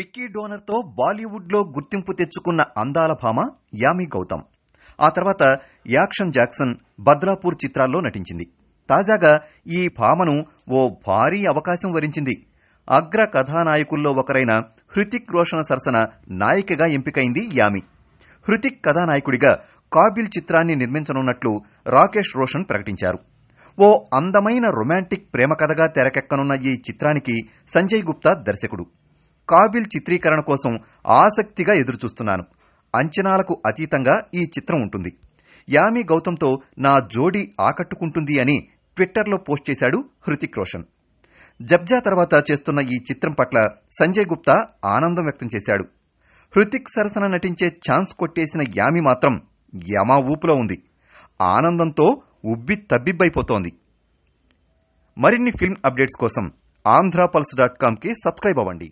picky డోనర్తో బాలీవుడ్లో గుర్తింపు తెచ్చుకున్న అందాల భామ యామి గౌతమ్ ఆ తర్వాత యాక్షన్ జాక్సన్ బద్రాపూర్ చిత్రాల్లో నటించింది తాజాగా ఈ భామను ఓ భారీ అవకాశం వరించింది అగ్ర కథానాయకుల్లో ఒకరైన హృతిక్ రోషణ సరసన నాయికగా ఎంపికైంది యామి హృతిక్ కథానాయకుడిగా కాబిల్ చిత్రాన్ని నిర్మించనున్నట్లు రాకేష్ రోషన్ ప్రకటించారు ఓ అందమైన రొమాంటిక్ ప్రేమ కథగా తెరకెక్కనున్న ఈ చిత్రానికి సంజయ్ గుప్తా దర్శకుడు కాబిల్ చిత్రీకరణ కోసం ఆసక్తిగా ఎదురుచూస్తున్నాను అంచనాలకు అతీతంగా ఈ చిత్రం ఉంటుంది యామి గౌతంతో నా జోడీ ఆకట్టుకుంటుంది అని ట్విట్టర్లో పోస్ట్ చేశాడు హృతిక్ రోషన్ జబ్జా తర్వాత చేస్తున్న ఈ చిత్రం పట్ల సంజయ్ గుప్తా ఆనందం వ్యక్తం చేశాడు హృతిక్ సరసన నటించే ఛాన్స్ కొట్టేసిన యామి మాత్రం యమా ఊపులో ఉంది ఆనందంతో ఉబ్బి తబ్బిబ్బైపోతోంది మరిన్ని ఫిల్మ్ అప్డేట్స్ కోసం ఆంధ్రపల్స్ డాట్ కామ్కి సబ్స్క్రైబ్ అవ్వండి